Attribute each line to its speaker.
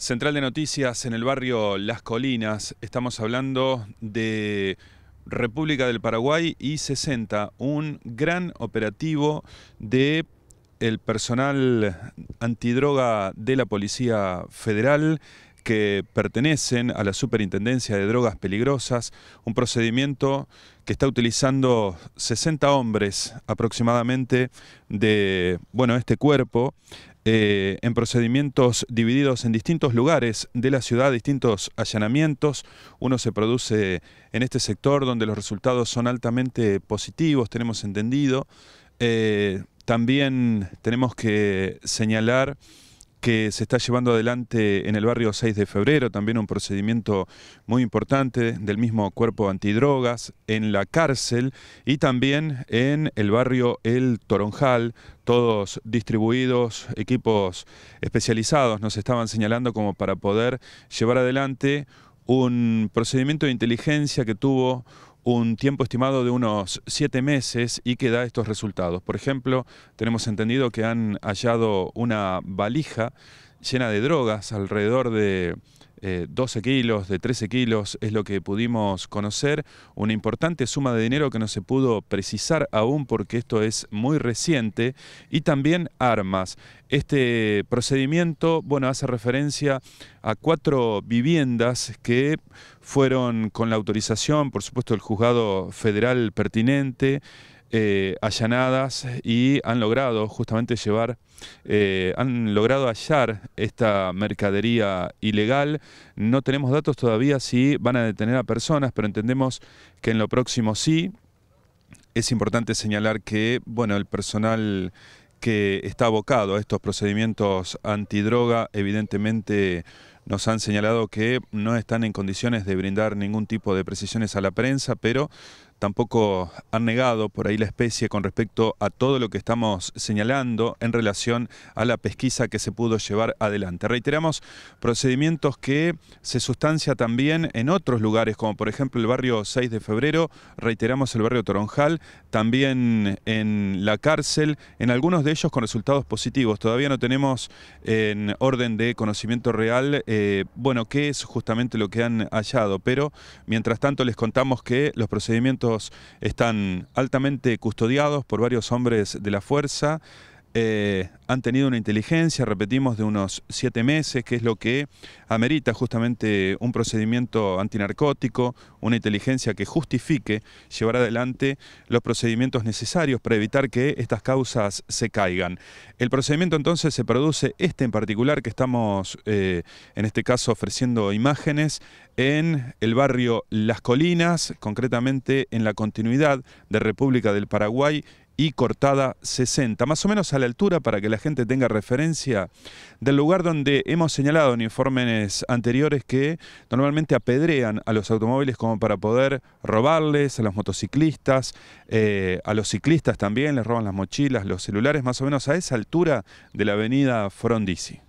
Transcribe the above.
Speaker 1: Central de Noticias en el barrio Las Colinas. Estamos hablando de República del Paraguay y 60, un gran operativo de el personal antidroga de la Policía Federal que pertenecen a la Superintendencia de Drogas Peligrosas, un procedimiento que está utilizando 60 hombres aproximadamente de bueno, este cuerpo eh, en procedimientos divididos en distintos lugares de la ciudad, distintos allanamientos. Uno se produce en este sector donde los resultados son altamente positivos, tenemos entendido. Eh, también tenemos que señalar que se está llevando adelante en el barrio 6 de febrero, también un procedimiento muy importante del mismo cuerpo antidrogas, en la cárcel y también en el barrio El Toronjal, todos distribuidos, equipos especializados nos estaban señalando como para poder llevar adelante un procedimiento de inteligencia que tuvo un tiempo estimado de unos siete meses y que da estos resultados. Por ejemplo, tenemos entendido que han hallado una valija llena de drogas, alrededor de 12 eh, kilos, de 13 kilos, es lo que pudimos conocer, una importante suma de dinero que no se pudo precisar aún porque esto es muy reciente, y también armas. Este procedimiento, bueno, hace referencia a cuatro viviendas que fueron con la autorización, por supuesto, del juzgado federal pertinente, eh, allanadas y han logrado justamente llevar, eh, han logrado hallar esta mercadería ilegal. No tenemos datos todavía si van a detener a personas, pero entendemos que en lo próximo sí. Es importante señalar que, bueno, el personal que está abocado a estos procedimientos antidroga, evidentemente nos han señalado que no están en condiciones de brindar ningún tipo de precisiones a la prensa, pero tampoco han negado por ahí la especie con respecto a todo lo que estamos señalando en relación a la pesquisa que se pudo llevar adelante. Reiteramos procedimientos que se sustancia también en otros lugares, como por ejemplo el barrio 6 de febrero, reiteramos el barrio Toronjal, también en la cárcel, en algunos de ellos con resultados positivos. Todavía no tenemos en orden de conocimiento real, eh, bueno, qué es justamente lo que han hallado, pero mientras tanto les contamos que los procedimientos están altamente custodiados por varios hombres de la fuerza. Eh, han tenido una inteligencia, repetimos, de unos siete meses, que es lo que amerita justamente un procedimiento antinarcótico, una inteligencia que justifique llevar adelante los procedimientos necesarios para evitar que estas causas se caigan. El procedimiento entonces se produce, este en particular, que estamos eh, en este caso ofreciendo imágenes, en el barrio Las Colinas, concretamente en la continuidad de República del Paraguay y Cortada 60, más o menos a la altura para que la gente tenga referencia del lugar donde hemos señalado en informes anteriores que normalmente apedrean a los automóviles como para poder robarles, a los motociclistas, eh, a los ciclistas también, les roban las mochilas, los celulares, más o menos a esa altura de la avenida Frondizi.